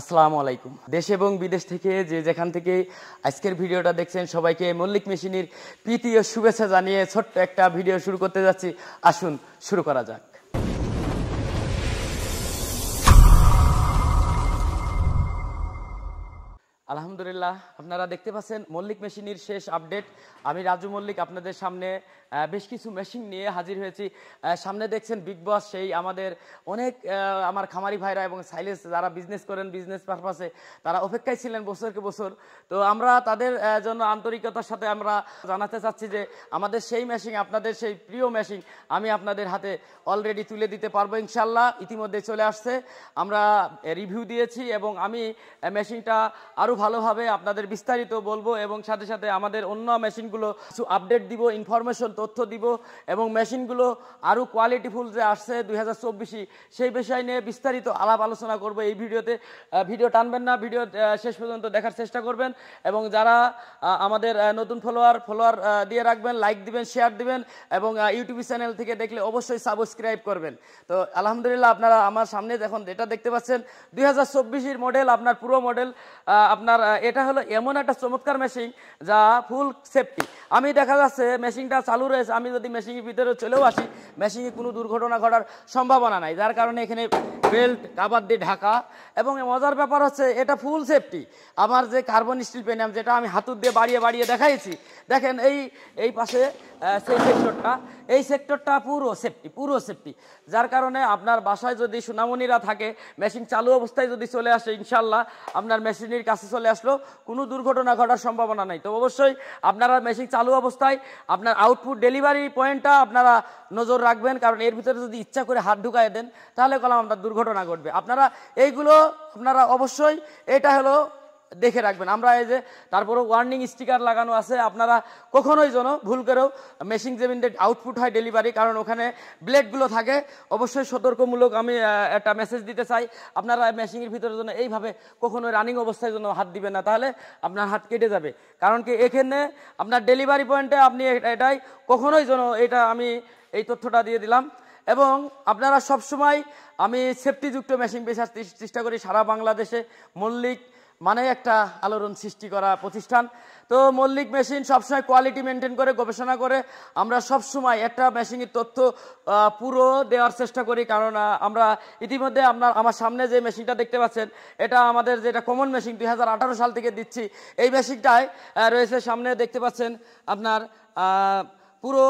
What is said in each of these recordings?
আসসালামু আলাইকুম দেশ এবং বিদেশ থেকে যে যেখান থেকে আজকের ভিডিওটা দেখছেন সবাইকে মল্লিক মেশিনের প্রীতি ও শুভেচ্ছা জানিয়ে ছোট্ট একটা ভিডিও শুরু করতে যাচ্ছি আসুন শুরু করা যাক আলহামদুলিল্লাহ আপনারা দেখতে পাচ্ছেন মল্লিক মেশিনের শেষ আপডেট আমি রাজু মল্লিক আপনাদের সামনে বেশ কিছু মেশিন নিয়ে হাজির হয়েছি সামনে দেখছেন বিগ বস সেই আমাদের অনেক আমার খামারি ভাইরা এবং সাইলেন্স যারা বিজনেস করেন বিজনেস পারপাসে তারা অপেক্ষায় ছিলেন বছরকে বছর তো আমরা তাদের জন্য আন্তরিকতার সাথে আমরা জানাতে চাচ্ছি যে আমাদের সেই মেশিন আপনাদের সেই প্রিয় মেশিন আমি আপনাদের হাতে অলরেডি তুলে দিতে পারবো ইনশাল্লাহ ইতিমধ্যে চলে আসছে আমরা রিভিউ দিয়েছি এবং আমি মেশিনটা আরও ভালোভাবে আপনাদের বিস্তারিত বলবো এবং সাথে সাথে আমাদের অন্য মেশিনগুলো কিছু আপডেট দিব ইনফরমেশন তথ্য দিব এবং মেশিনগুলো আরও কোয়ালিটিফুল যে আসছে দুই হাজার চব্বিশে সেই বিষয় নিয়ে বিস্তারিত আলাপ আলোচনা করব এই ভিডিওতে ভিডিও টানবেন না ভিডিও শেষ পর্যন্ত দেখার চেষ্টা করবেন এবং যারা আমাদের নতুন ফলোয়ার ফলোয়ার দিয়ে রাখবেন লাইক দিবেন শেয়ার দিবেন এবং ইউটিউব চ্যানেল থেকে দেখলে অবশ্যই সাবস্ক্রাইব করবেন তো আলহামদুলিল্লাহ আপনারা আমার সামনে এখন এটা দেখতে পাচ্ছেন দুই হাজার মডেল আপনার পুরো মডেল আপনার আপনার এটা হলো এমন একটা চমৎকার মেশিন যা ফুল সেফটি আমি দেখা যাচ্ছে মেশিনটা চালু রয়েছে আমি যদি মেশিনের ভিতরে চলেও আসি মেশিনে কোনো দুর্ঘটনা ঘটার সম্ভাবনা নাই যার কারণে এখানে বেল্ট কাবার দিয়ে ঢাকা এবং মজার ব্যাপার হচ্ছে এটা ফুল সেফটি আমার যে কার্বন স্টিল পেনাম যেটা আমি হাতুর দিয়ে বাড়িয়ে বাড়িয়ে দেখাইছি দেখেন এই এই পাশে সেই সেক্টরটা এই সেক্টরটা পুরো সেফটি পুরো সেফটি যার কারণে আপনার বাসায় যদি সুনামনিরা থাকে মেশিন চালু অবস্থায় যদি চলে আসে ইনশাল্লাহ আপনার মেশিনের কাছে চলে আসলো কোনো দুর্ঘটনা ঘটার সম্ভাবনা নাই তো অবশ্যই আপনারা মেশিন চালু অবস্থায় আপনার আউটপুট ডেলিভারি পয়েন্টটা আপনারা নজর রাখবেন কারণ এর ভিতরে যদি ইচ্ছা করে হাত ঢুকায় দেন তাহলে কলাম আপনার দুর্ঘটনা ঘটবে আপনারা এইগুলো আপনারা অবশ্যই এটা হলো দেখে রাখবেন আমরা এই যে তারপরে ওয়ার্নিং স্টিকার লাগানো আছে আপনারা কখনোই যেন ভুল করেও মেশিন যেমিন আউটপুট হয় ডেলিভারি কারণ ওখানে ব্লেডগুলো থাকে অবশ্যই সতর্কমূলক আমি একটা মেসেজ দিতে চাই আপনারা মেশিনের ভিতরে যেন এইভাবে কখনোই রানিং অবস্থায় যেন হাত দিবেন না তাহলে আপনার হাত কেটে যাবে কারণ কি এখানে আপনার ডেলিভারি পয়েন্টে আপনি এটাই কখনোই যেন এটা আমি এই তথ্যটা দিয়ে দিলাম এবং আপনারা সবসময় আমি সেফটিযুক্ত মেশিন বেচার চেষ্টা করি সারা বাংলাদেশে মল্লিক মানে একটা আলোড়ন সৃষ্টি করা প্রতিষ্ঠান তো মল্লিক মেশিন সবসময় কোয়ালিটি মেনটেন করে গবেষণা করে আমরা সবসময় একটা মেশিনের তথ্য পুরো দেওয়ার চেষ্টা করি কারণ আমরা ইতিমধ্যে আপনার আমার সামনে যে মেশিনটা দেখতে পাচ্ছেন এটা আমাদের যেটা কমন মেশিন দুই সাল থেকে দিচ্ছি এই মেশিনটায় রয়েছে সামনে দেখতে পাচ্ছেন আপনার পুরো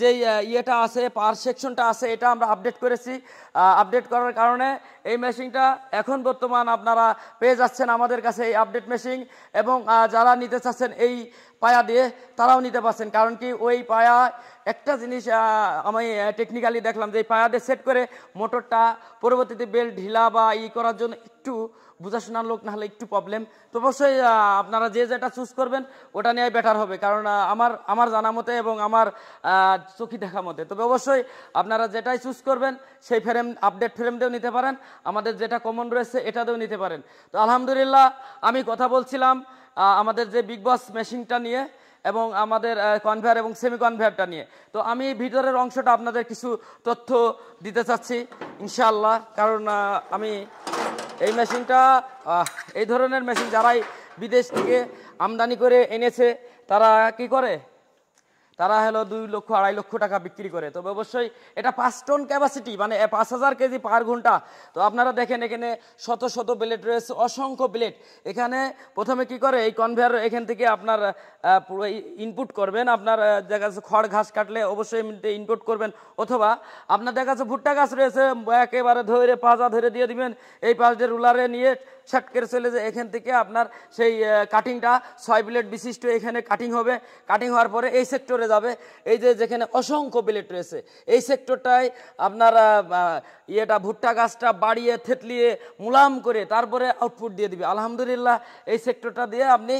যে ইয়েটা আছে পার সেকশনটা আছে এটা আমরা আপডেট করেছি আপডেট করার কারণে এই মেশিনটা এখন বর্তমান আপনারা পেয়ে যাচ্ছেন আমাদের কাছে এই আপডেট মেশিন এবং যারা নিতে চাচ্ছেন এই পায়া দিয়ে তারাও নিতে পারছেন কারণ কি ওই পায়া একটা জিনিস আমি টেকনিক্যালি দেখলাম যে এই পায়া দিয়ে সেট করে মোটরটা পরবর্তীতে বেল্ট ঢিলা বা ই করার জন্য একটু বোঝাশোনার লোক না হলে একটু প্রবলেম তো অবশ্যই আপনারা যে যেটা চুজ করবেন ওটা নিয়ে বেটার হবে কারণ আমার আমার জানা মতে এবং আমার চোখি দেখা মতে তবে অবশ্যই আপনারা যেটাই চুজ করবেন সেই ফ্রেম আপডেট ফ্রেম দিয়েও নিতে পারেন আমাদের যেটা কমন রয়েছে এটা দিয়েও নিতে পারেন তো আলহামদুলিল্লাহ আমি কথা বলছিলাম আমাদের যে বিগ বস মেশিনটা নিয়ে এবং আমাদের কনভেয়ার এবং সেমি কনভেয়ারটা নিয়ে তো আমি ভিতরের অংশটা আপনাদের কিছু তথ্য দিতে চাচ্ছি ইনশাআল্লাহ কারণ আমি এই মেশিনটা এই ধরনের মেশিন যারাই বিদেশ থেকে আমদানি করে এনেছে তারা কি করে তারা হলো দুই লক্ষ আড়াই লক্ষ টাকা বিক্রি করে তবে অবশ্যই এটা পাঁচ টন ক্যাপাসিটি মানে পাঁচ হাজার কেজি পার ঘন্টা তো আপনারা দেখেন এখানে শত শত ব্লেড রয়েছে অসংখ্য ব্লেড এখানে প্রথমে কি করে এই কনভেয়ার এখান থেকে আপনার ইনপুট করবেন আপনার দেখা যাচ্ছে খড় ঘাস কাটলে অবশ্যই ইনপুট করবেন অথবা আপনার দেখা যাচ্ছে ভুট্টা গাছ রয়েছে একেবারে ধরে পাজা ধরে দিয়ে দিবেন এই পাশ রুলারে নিয়ে শর্ট করে চলে যায় এখান থেকে আপনার সেই কাটিংটা ছয় প্লেট বিশিষ্ট এখানে কাটিং হবে কাটিং হওয়ার পরে এই সেক্টরে যাবে এই যে যেখানে অসংখ্য প্লেট রয়েছে এই সেক্টরটায় আপনার ইয়েটা ভুট্টা গাছটা বাড়িয়ে থেতলিয়ে মুলাম করে তারপরে আউটপুট দিয়ে দিবে আলহামদুলিল্লাহ এই সেক্টরটা দিয়ে আপনি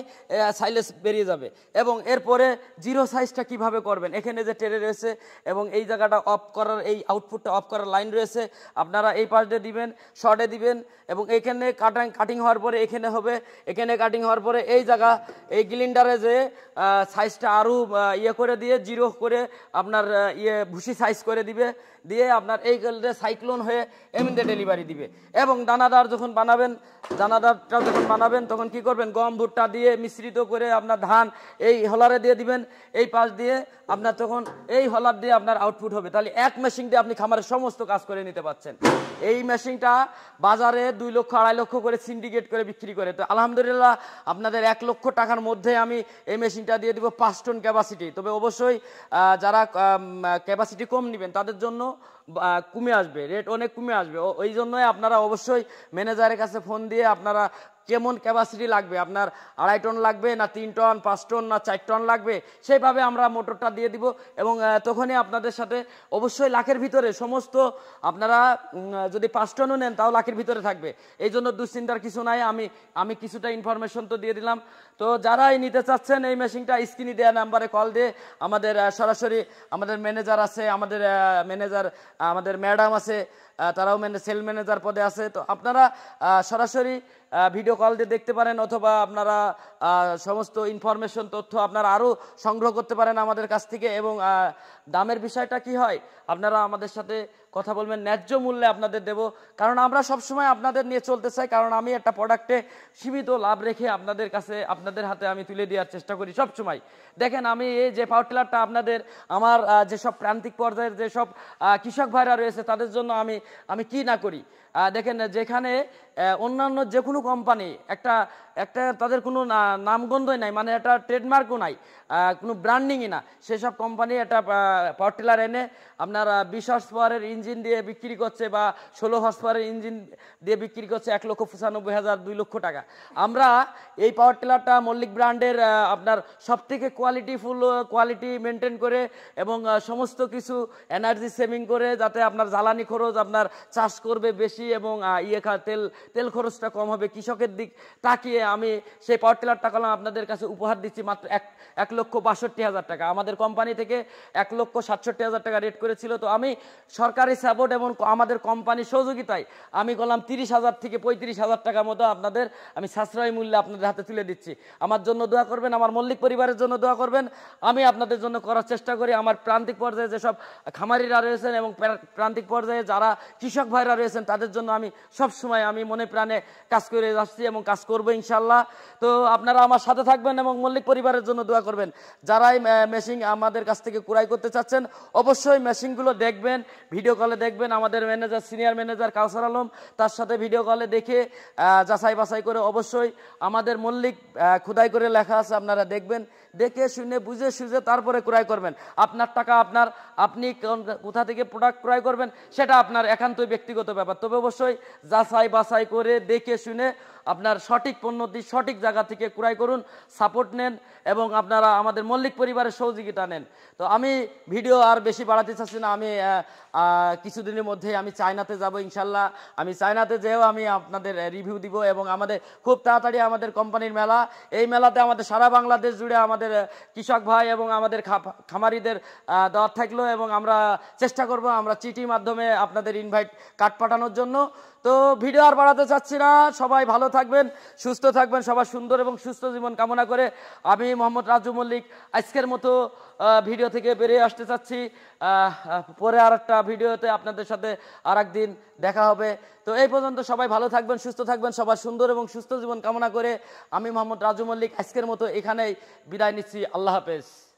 সাইলেস বেরিয়ে যাবে এবং এরপরে জিরো সাইজটা কিভাবে করবেন এখানে যে টেরে রয়েছে এবং এই জায়গাটা অফ করার এই আউটপুটটা অফ করার লাইন রয়েছে আপনারা এই পাশে দিবেন শর্টে দিবেন এবং এখানে কাটাং কাটিং হওয়ার পরে এখানে হবে এখানে কাটিং হওয়ার পরে এই জায়গা এই গ্লিন্ডারে যে সাইজটা আরও ইয়ে করে দিয়ে জিরো করে আপনার ইয়ে ভুসি সাইজ করে দিবে দিয়ে আপনার এই গেলে সাইক্লোন হয়ে এমনিতে ডেলিভারি দিবে এবং দানাদার যখন বানাবেন দানাদারটা যখন বানাবেন তখন কি করবেন গম ভুট্টা দিয়ে মিশ্রিত করে আপনার ধান এই হলারে দিয়ে দিবেন এই পাশ দিয়ে আপনার তখন এই হলার দিয়ে আপনার আউটপুট হবে তাহলে এক মেশিন দিয়ে আপনি খামারের সমস্ত কাজ করে নিতে পারছেন এই মেশিনটা বাজারে দুই লক্ষ আড়াই লক্ষ করে সিন্ডিকেট করে বিক্রি করে তো আলহামদুলিল্লাহ আপনাদের এক লক্ষ টাকার মধ্যে আমি এই মেশিনটা দিয়ে দিব পাঁচ টন ক্যাপাসিটি তবে অবশ্যই যারা ক্যাপাসিটি কম নেবেন তাদের জন্য কমে আসবে রেট অনেক কমে আসবে ওই জন্যই আপনারা অবশ্যই ম্যানেজারের কাছে ফোন দিয়ে আপনারা কেমন ক্যাপাসিটি লাগবে আপনার আড়াই টন লাগবে না তিন টন পাঁচ টন না চার টন লাগবে সেইভাবে আমরা মোটরটা দিয়ে দিব এবং তখনই আপনাদের সাথে অবশ্যই লাখের ভিতরে সমস্ত আপনারা যদি পাঁচ টনও নেন তাও লাখের ভিতরে থাকবে এই জন্য দুশ্চিন্তার কিছু নাই আমি আমি কিছুটা ইনফরমেশন তো দিয়ে দিলাম তো যারাই নিতে চাচ্ছেন এই মেশিনটা স্ক্রিনে দেওয়া নাম্বারে কল দিয়ে আমাদের সরাসরি আমাদের ম্যানেজার আছে আমাদের ম্যানেজার আমাদের ম্যাডাম আছে তারাও মানে সেল ম্যানেজার পদে আছে তো আপনারা সরাসরি ভিডিও কল দিয়ে দেখতে পারেন অথবা আপনারা সমস্ত ইনফরমেশন তথ্য আপনারা আরও সংগ্রহ করতে পারেন আমাদের কাছ থেকে এবং দামের বিষয়টা কি হয় আপনারা আমাদের সাথে কথা বলবেন ন্যায্য মূল্যে আপনাদের দেব কারণ আমরা সবসময় আপনাদের নিয়ে চলতে চাই কারণ আমি একটা প্রোডাক্টে সীমিত লাভ রেখে আপনাদের কাছে আপনাদের হাতে আমি তুলে দেওয়ার চেষ্টা করি সব সময় দেখেন আমি এই যে পাওয়ার টিলারটা আপনাদের আমার যেসব প্রান্তিক পর্যায়ের যেসব কৃষক ভাইরা রয়েছে তাদের জন্য আমি আমি কি না করি দেখেন যেখানে অন্যান্য যে কোনো কোম্পানি একটা একটা তাদের কোনো নামগন্ধই নাই মানে একটা ট্রেডমার্কও নাই কোনো ব্র্যান্ডিংই না সেসব কোম্পানি একটা পাওয়ার টিলার এনে আপনার বিশ হর্স পাওয়ারের ইঞ্জিন দিয়ে বিক্রি করছে বা ষোলো হর্স পাওয়ারের ইঞ্জিন দিয়ে বিক্রি করছে এক লক্ষ পঁচানব্বই হাজার দুই লক্ষ টাকা আমরা এই পাওয়ার টিলারটা মল্লিক ব্র্যান্ডের আপনার কোয়ালিটি ফুল কোয়ালিটি মেনটেন করে এবং সমস্ত কিছু এনার্জি সেভিং করে যাতে আপনার জ্বালানি খরচ আপনার চাষ করবে বেশি এবং ইয়ে তেল তেল খরচটা কম হবে কৃষকের দিক তাকিয়ে আমি সেই পাওয়ার টিলার টাকালাম আপনাদের কাছে উপহার দিচ্ছি মাত্র এক এক লক্ষ বাষট্টি হাজার টাকা আমাদের কোম্পানি থেকে এক লক্ষ সাতষট্টি হাজার টাকা রেট করেছিল তো আমি সরকারি সাপোর্ট এবং আমাদের কোম্পানির সহযোগিতায় আমি গলাম তিরিশ হাজার থেকে পঁয়ত্রিশ হাজার টাকার মতো আপনাদের আমি সাশ্রয় মূল্যে আপনাদের হাতে তুলে দিচ্ছি আমার জন্য দোয়া করবেন আমার মল্লিক পরিবারের জন্য দোয়া করবেন আমি আপনাদের জন্য করার চেষ্টা করি আমার প্রান্তিক পর্যায়ে যেসব খামারিরা রয়েছেন এবং প্রান্তিক পর্যায়ে যারা কৃষক ভাইরা রয়েছেন তাদের জন্য আমি সব সময় আমি মনে প্রাণে কাজ করে আসছি এবং কাজ করবো ইনশাল্লাহ তো আপনারা আমার সাথে থাকবেন এবং মল্লিক পরিবারের জন্য দোয়া করবেন যারাই মেশিন আমাদের কাছ থেকে ক্রয় করতে চাচ্ছেন অবশ্যই মেশিনগুলো দেখবেন ভিডিও কলে দেখবেন আমাদের manager senior manager Kawsar Alam তার সাথে ভিডিও কলে দেখে যাচাই বাছাই করে অবশ্যই আমাদের মল্লিক খোদাই করে লেখা আছে আপনারা দেখবেন দেখে শুনে বুঝে সুঝে তারপরে ক্রয় করবেন আপনার টাকা আপনার আপনি কোথা থেকে প্রোডাক্ট ক্রয় করবেন সেটা আপনার একান্তই ব্যক্তিগত ব্যাপার তবে অবশ্যই যাচাই বাছাই করে দেখে শুনে আপনার সঠিক পণ্যটি সঠিক জায়গা থেকে ক্রয় করুন সাপোর্ট নেন এবং আপনারা আমাদের মল্লিক পরিবারের সহযোগিতা নেন তো আমি ভিডিও আর বেশি বাড়াতে চাচ্ছি না আমি কিছুদিনের মধ্যে আমি চায়নাতে যাব ইনশাল্লাহ আমি চায়নাতে যেও আমি আপনাদের রিভিউ দিব এবং আমাদের খুব তাড়াতাড়ি আমাদের কোম্পানির মেলা এই মেলাতে আমাদের সারা বাংলাদেশ জুড়ে আমাদের কৃষক ভাই এবং আমাদের খামারিদের দর থাকলো এবং আমরা চেষ্টা করব আমরা চিঠির মাধ্যমে আপনাদের ইনভাইট কাট পাঠানোর জন্য তো ভিডিও আর বাড়াতে চাচ্ছি না সবাই ভালো থাকবেন সুস্থ থাকবেন সবার সুন্দর এবং সুস্থ জীবন কামনা করে আমি মোহাম্মদ রাজু মল্লিক আজকের মতো ভিডিও থেকে বেরিয়ে আসতে চাচ্ছি পরে আর একটা ভিডিওতে আপনাদের সাথে আর একদিন দেখা হবে তো এই পর্যন্ত সবাই ভালো থাকবেন সুস্থ থাকবেন সবার সুন্দর এবং সুস্থ জীবন কামনা করে আমি মোহাম্মদ রাজু মল্লিক আজকের মতো এখানেই বিদায় নিচ্ছি আল্লাহ হাফেজ